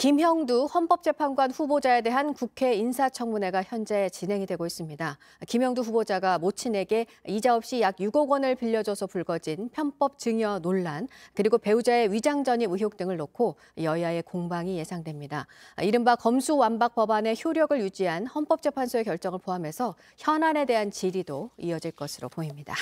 김형두 헌법재판관 후보자에 대한 국회 인사청문회가 현재 진행이 되고 있습니다. 김형두 후보자가 모친에게 이자 없이 약 6억 원을 빌려줘서 불거진 편법 증여 논란, 그리고 배우자의 위장 전입 의혹 등을 놓고 여야의 공방이 예상됩니다. 이른바 검수 완박 법안의 효력을 유지한 헌법재판소의 결정을 포함해서 현안에 대한 질의도 이어질 것으로 보입니다.